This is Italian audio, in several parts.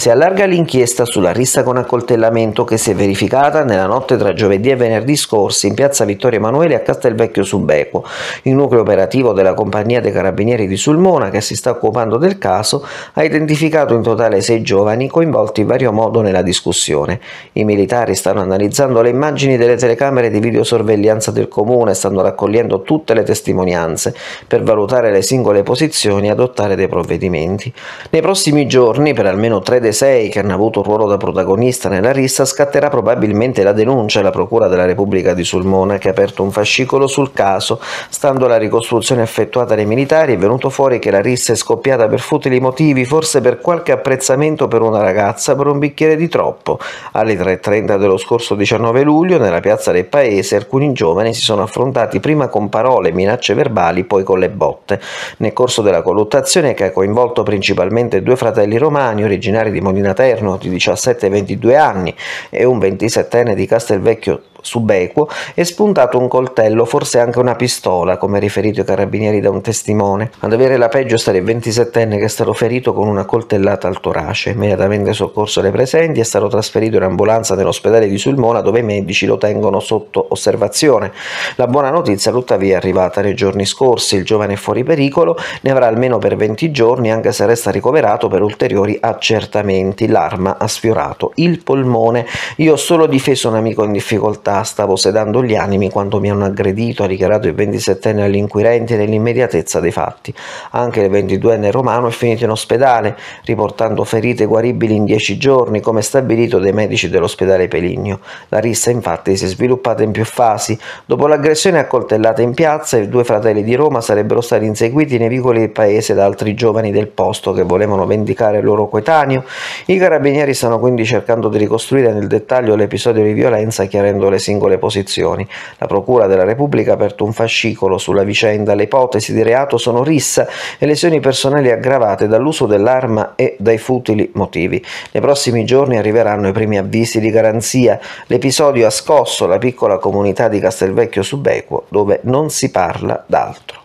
Si allarga l'inchiesta sulla rissa con accoltellamento che si è verificata nella notte tra giovedì e venerdì scorsi in piazza Vittorio Emanuele a Castelvecchio Subeco. Il nucleo operativo della compagnia dei carabinieri di Sulmona, che si sta occupando del caso, ha identificato in totale sei giovani coinvolti in vario modo nella discussione. I militari stanno analizzando le immagini delle telecamere di videosorveglianza del comune e stanno raccogliendo tutte le testimonianze per valutare le singole posizioni e adottare dei provvedimenti. Nei prossimi giorni, per almeno tre detenuti, De Sei, che hanno avuto un ruolo da protagonista nella rissa, scatterà probabilmente la denuncia alla Procura della Repubblica di Sulmona, che ha aperto un fascicolo sul caso. Stando alla ricostruzione effettuata dai militari, è venuto fuori che la rissa è scoppiata per futili motivi, forse per qualche apprezzamento per una ragazza per un bicchiere di troppo. Alle 3.30 dello scorso 19 luglio, nella piazza del paese, alcuni giovani si sono affrontati prima con parole, minacce verbali, poi con le botte. Nel corso della colluttazione, che ha coinvolto principalmente due fratelli romani originari di di Molinaterno di 17-22 anni e un 27enne di Castelvecchio subequo e spuntato un coltello, forse anche una pistola, come riferito ai carabinieri da un testimone. Ad avere la peggio è stato il 27enne che è stato ferito con una coltellata al torace. Immediatamente soccorso alle presenti è stato trasferito in ambulanza nell'ospedale di Sulmona dove i medici lo tengono sotto osservazione. La buona notizia tuttavia è arrivata nei giorni scorsi, il giovane è fuori pericolo, ne avrà almeno per 20 giorni anche se resta ricoverato per ulteriori accertamenti. L'arma ha sfiorato il polmone. Io ho solo difeso un amico in difficoltà realtà stavo sedando gli animi quando mi hanno aggredito, ha dichiarato il 27enne all'inquirente nell'immediatezza dei fatti. Anche il 22enne romano è finito in ospedale, riportando ferite guaribili in dieci giorni, come stabilito dai medici dell'ospedale Peligno. La rissa infatti si è sviluppata in più fasi. Dopo l'aggressione accoltellata in piazza, i due fratelli di Roma sarebbero stati inseguiti nei vicoli del paese da altri giovani del posto che volevano vendicare il loro coetaneo. I carabinieri stanno quindi cercando di ricostruire nel dettaglio l'episodio di violenza chiarendo le singole posizioni. La Procura della Repubblica ha aperto un fascicolo sulla vicenda. Le ipotesi di reato sono rissa e lesioni personali aggravate dall'uso dell'arma e dai futili motivi. Nei prossimi giorni arriveranno i primi avvisi di garanzia. L'episodio ha scosso la piccola comunità di Castelvecchio Subequo, dove non si parla d'altro.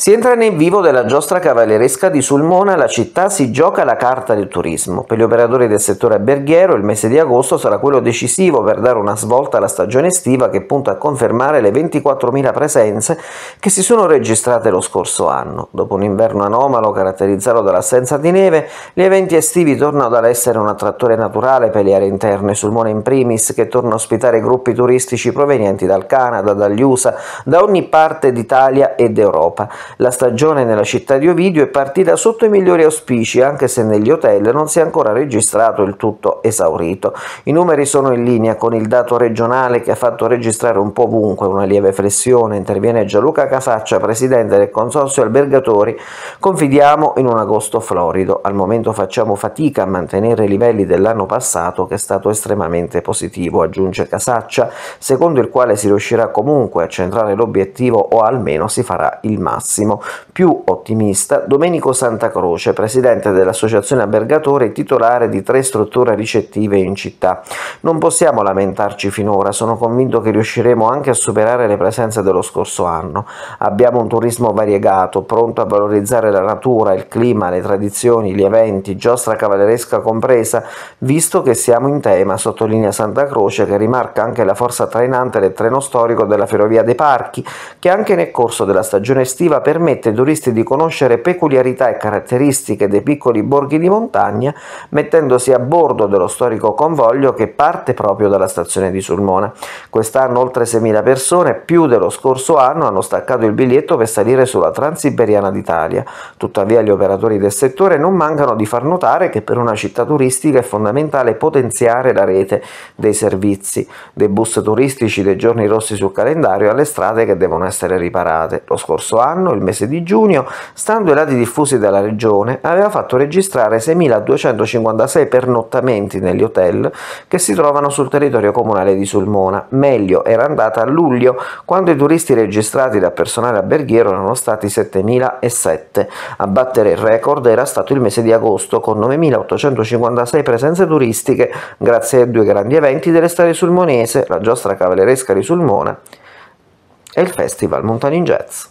Si entra nel vivo della giostra cavalleresca di Sulmona, la città si gioca la carta del turismo. Per gli operatori del settore alberghiero il mese di agosto sarà quello decisivo per dare una svolta alla stagione estiva che punta a confermare le 24.000 presenze che si sono registrate lo scorso anno. Dopo un inverno anomalo caratterizzato dall'assenza di neve, gli eventi estivi tornano ad essere un attrattore naturale per le aree interne, Sulmona in primis, che torna a ospitare gruppi turistici provenienti dal Canada, dagli USA, da ogni parte d'Italia ed Europa. La stagione nella città di Ovidio è partita sotto i migliori auspici, anche se negli hotel non si è ancora registrato il tutto esaurito. I numeri sono in linea con il dato regionale che ha fatto registrare un po' ovunque una lieve flessione. Interviene Gianluca Casaccia, presidente del Consorzio Albergatori. Confidiamo in un agosto florido. Al momento facciamo fatica a mantenere i livelli dell'anno passato che è stato estremamente positivo, aggiunge Casaccia, secondo il quale si riuscirà comunque a centrare l'obiettivo o almeno si farà il massimo massimo. Più ottimista Domenico Santacroce, presidente dell'Associazione Albergatore e titolare di tre strutture ricettive in città. Non possiamo lamentarci finora, sono convinto che riusciremo anche a superare le presenze dello scorso anno. Abbiamo un turismo variegato, pronto a valorizzare la natura, il clima, le tradizioni, gli eventi, giostra cavalleresca compresa, visto che siamo in tema, sottolinea Santa Croce che rimarca anche la forza trainante del treno storico della Ferrovia dei Parchi, che anche nel corso della stagione estiva permette ai turisti di conoscere peculiarità e caratteristiche dei piccoli borghi di montagna mettendosi a bordo dello storico convoglio che parte proprio dalla stazione di Sulmona. Quest'anno oltre 6.000 persone, più dello scorso anno, hanno staccato il biglietto per salire sulla Transiberiana d'Italia. Tuttavia gli operatori del settore non mancano di far notare che per una città turistica è fondamentale potenziare la rete dei servizi, dei bus turistici, dei giorni rossi sul calendario alle strade che devono essere riparate. Lo scorso anno nel mese di giugno, stando ai dati diffusi dalla Regione, aveva fatto registrare 6.256 pernottamenti negli hotel che si trovano sul territorio comunale di Sulmona. Meglio era andata a luglio, quando i turisti registrati da personale alberghiero erano stati 7.007. A battere il record era stato il mese di agosto, con 9.856 presenze turistiche, grazie ai due grandi eventi dell'estate sulmonese, la giostra cavalleresca di Sulmona e il Festival Montanin Jazz.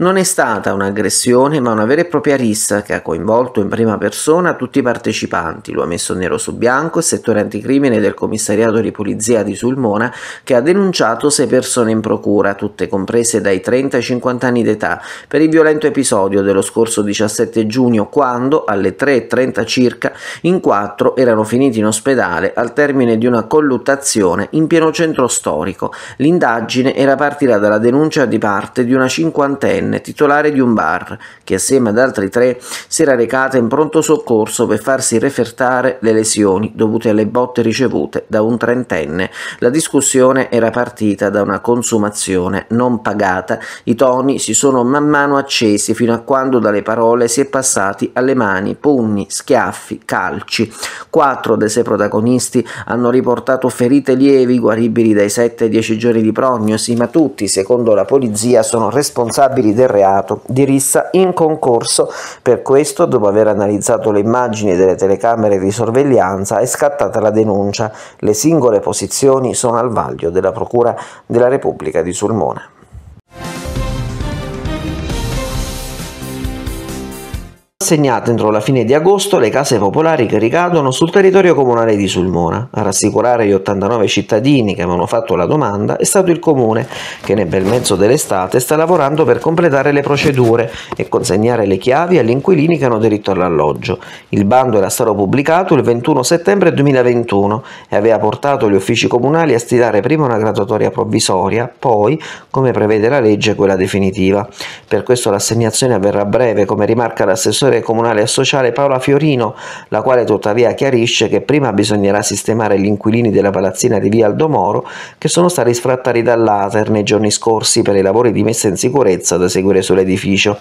Non è stata un'aggressione, ma una vera e propria rissa che ha coinvolto in prima persona tutti i partecipanti. Lo ha messo nero su bianco il settore anticrimine del commissariato di polizia di Sulmona, che ha denunciato sei persone in procura, tutte comprese dai 30 ai 50 anni d'età, per il violento episodio dello scorso 17 giugno, quando alle 3.30 circa in quattro erano finiti in ospedale al termine di una colluttazione in pieno centro storico. L'indagine era partita dalla denuncia di parte di una cinquantenne diciannovenne, titolare di un bar, che assieme ad altri tre si era recata in pronto soccorso per farsi refertare le lesioni dovute alle botte ricevute da un trentenne. La discussione era partita da una consumazione non pagata. I toni si sono man mano accesi fino a quando dalle parole si è passati alle mani, pugni, schiaffi, calci. Quattro dei sei protagonisti hanno riportato ferite lievi guaribili dai 7 ai 10 giorni di prognosi, ma tutti, secondo la polizia, sono responsabili del reato di rissa in concorso. Per questo, dopo aver analizzato le immagini delle telecamere di sorveglianza, è scattata la denuncia. Le singole posizioni sono al vaglio della Procura della Repubblica di Sulmona. rassegnate entro la fine di agosto le case popolari che ricadono sul territorio comunale di Sulmona. A rassicurare gli 89 cittadini che avevano fatto la domanda è stato il comune che nel bel mezzo dell'estate sta lavorando per completare le procedure e consegnare le chiavi agli inquilini che hanno diritto all'alloggio. Il bando era stato pubblicato il 21 settembre 2021 e aveva portato gli uffici comunali a stilare prima una graduatoria provvisoria, poi, come prevede la legge, quella definitiva. Per questo l'assegnazione avverrà a breve, come rimarca l'assessore consigliere comunale e sociale Paola Fiorino, la quale tuttavia chiarisce che prima bisognerà sistemare gli inquilini della palazzina di via Aldomoro che sono stati sfrattati dall'Ater nei giorni scorsi per i lavori di messa in sicurezza da seguire sull'edificio,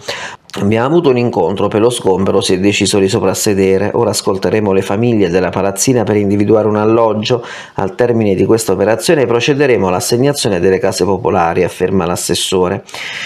Abbiamo avuto un incontro per lo sgombero, si è deciso di soprassedere. Ora ascolteremo le famiglie della palazzina per individuare un alloggio. Al termine di questa operazione procederemo all'assegnazione delle case popolari, afferma l'assessore.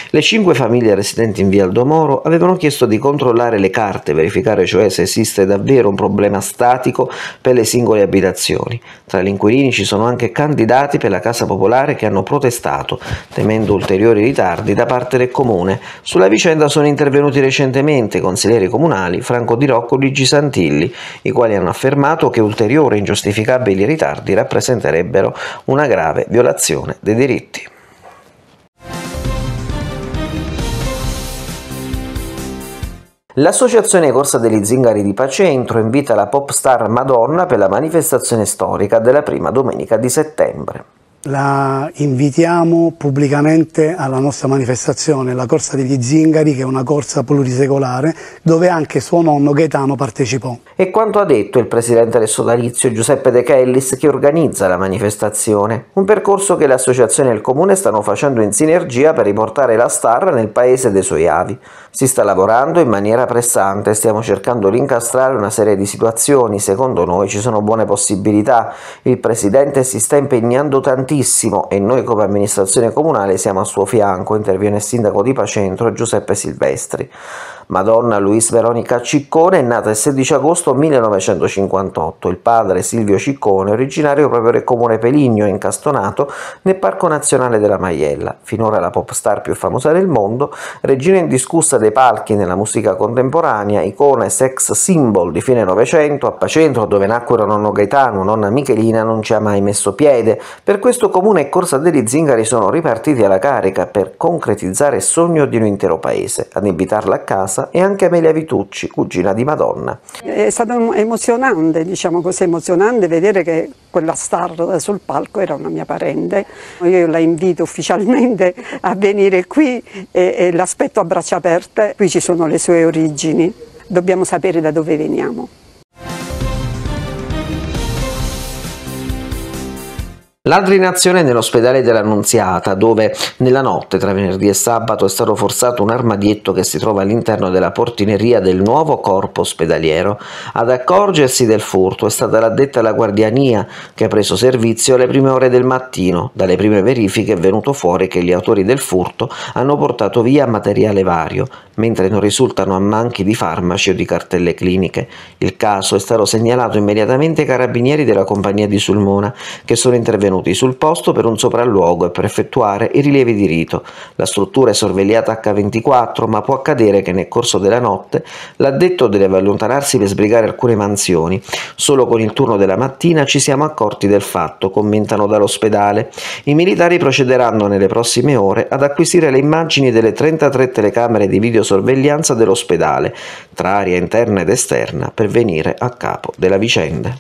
Le cinque famiglie residenti in via Aldomoro avevano chiesto di controllare le carte, verificare cioè se esiste davvero un problema statico per le singole abitazioni. Tra gli inquilini ci sono anche candidati per la casa popolare che hanno protestato, temendo ulteriori ritardi da parte del comune. Sulla vicenda sono intervenuti intervenuti recentemente consiglieri comunali Franco Di Rocco e Luigi Santilli, i quali hanno affermato che ulteriori ingiustificabili ritardi rappresenterebbero una grave violazione dei diritti. L'associazione Corsa degli Zingari di Pacentro invita la popstar Madonna per la manifestazione storica della prima domenica di settembre la invitiamo pubblicamente alla nostra manifestazione, la Corsa degli Zingari, che è una corsa plurisecolare, dove anche suo nonno Gaetano partecipò. E quanto ha detto il presidente del sodalizio Giuseppe De Kellis che organizza la manifestazione? Un percorso che l'associazione e il comune stanno facendo in sinergia per riportare la star nel paese dei suoi avi. Si sta lavorando in maniera pressante, stiamo cercando di incastrare una serie di situazioni, secondo noi ci sono buone possibilità. Il presidente si sta impegnando tantissimo importantissimo e noi come amministrazione comunale siamo a suo fianco, interviene il sindaco di Pacentro Giuseppe Silvestri. Madonna Luis Veronica Ciccone è nata il 16 agosto 1958. Il padre Silvio Ciccone, originario proprio del comune Peligno, incastonato nel Parco Nazionale della Maiella, finora la pop star più famosa del mondo, regina indiscussa dei palchi nella musica contemporanea, icona e sex symbol di fine Novecento, a Pacentro, dove nacquero nonno Gaetano, nonna Michelina, non ci ha mai messo piede. Per questo comune e Corsa degli Zingari sono ripartiti alla carica per concretizzare il sogno di un intero paese, ad invitarla a casa casa e anche Amelia Vitucci, cugina di Madonna. È stato emozionante, diciamo così, emozionante vedere che quella star sul palco era una mia parente. Io la invito ufficialmente a venire qui e, e l'aspetto a braccia aperte. Qui ci sono le sue origini, dobbiamo sapere da dove veniamo. L'adrinazione nell'ospedale dell'Annunziata, dove nella notte tra venerdì e sabato è stato forzato un armadietto che si trova all'interno della portineria del nuovo corpo ospedaliero. Ad accorgersi del furto è stata l'addetta alla guardiania che ha preso servizio alle prime ore del mattino. Dalle prime verifiche è venuto fuori che gli autori del furto hanno portato via materiale vario, mentre non risultano a manchi di farmaci o di cartelle cliniche. Il caso è stato segnalato immediatamente ai carabinieri della compagnia di Sulmona, che sono intervenuti intervenuti sul posto per un sopralluogo e per effettuare i rilievi di rito. La struttura è sorvegliata H24, ma può accadere che nel corso della notte l'addetto deve allontanarsi per sbrigare alcune mansioni. Solo con il turno della mattina ci siamo accorti del fatto, commentano dall'ospedale. I militari procederanno nelle prossime ore ad acquisire le immagini delle 33 telecamere di videosorveglianza dell'ospedale, tra aria interna ed esterna, per venire a capo della vicenda.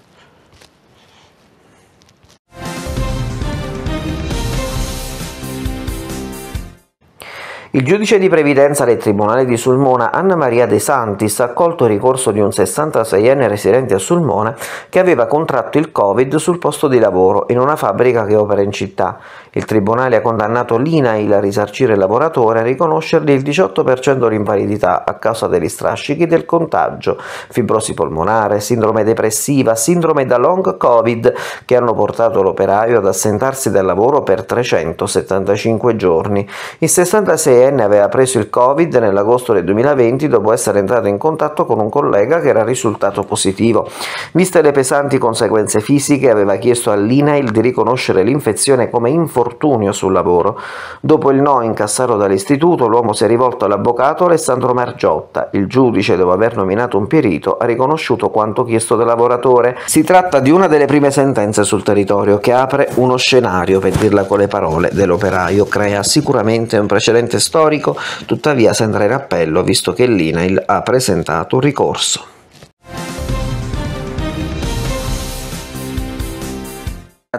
Il giudice di previdenza del Tribunale di Sulmona, Anna Maria De Santis, ha accolto il ricorso di un 66enne residente a Sulmona che aveva contratto il Covid sul posto di lavoro in una fabbrica che opera in città. Il Tribunale ha condannato l'INAIL a risarcire il lavoratore e a riconoscergli il 18% di invalidità a causa degli strascichi del contagio, fibrosi polmonare, sindrome depressiva, sindrome da long Covid che hanno portato l'operaio ad assentarsi dal lavoro per 375 giorni. Il 66 Etienne aveva preso il Covid nell'agosto del 2020 dopo essere entrato in contatto con un collega che era risultato positivo. Viste le pesanti conseguenze fisiche, aveva chiesto all'INAIL di riconoscere l'infezione come infortunio sul lavoro. Dopo il no incassato dall'istituto, l'uomo si è rivolto all'avvocato Alessandro Margiotta. Il giudice, dopo aver nominato un perito, ha riconosciuto quanto chiesto dal lavoratore. Si tratta di una delle prime sentenze sul territorio che apre uno scenario, per dirla con le parole dell'operaio, crea sicuramente un precedente storico storico, tuttavia senza in appello visto che l'INAIL ha presentato un ricorso.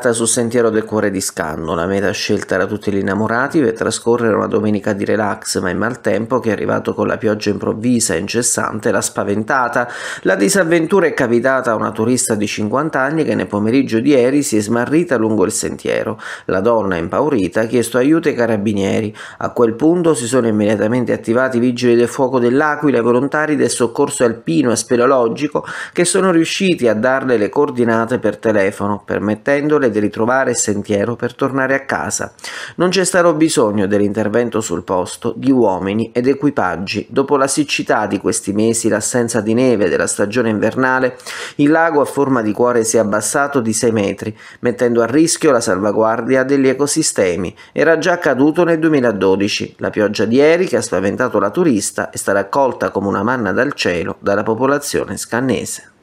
Imbarcata sul sentiero del cuore di Scanno, la meta scelta da tutti gli innamorati per trascorrere una domenica di relax, ma il maltempo che è arrivato con la pioggia improvvisa e incessante l'ha spaventata. La disavventura è capitata a una turista di 50 anni che nel pomeriggio di ieri si è smarrita lungo il sentiero. La donna, impaurita, ha chiesto aiuto ai carabinieri. A quel punto si sono immediatamente attivati i vigili del fuoco dell'Aquila e i volontari del soccorso alpino e speleologico che sono riusciti a darle le coordinate per telefono, permettendole di di ritrovare sentiero per tornare a casa. Non c'è stato bisogno dell'intervento sul posto di uomini ed equipaggi. Dopo la siccità di questi mesi, l'assenza di neve della stagione invernale, il lago a forma di cuore si è abbassato di 6 metri, mettendo a rischio la salvaguardia degli ecosistemi. Era già accaduto nel 2012. La pioggia di ieri, che ha spaventato la turista, è stata accolta come una manna dal cielo dalla popolazione scannese.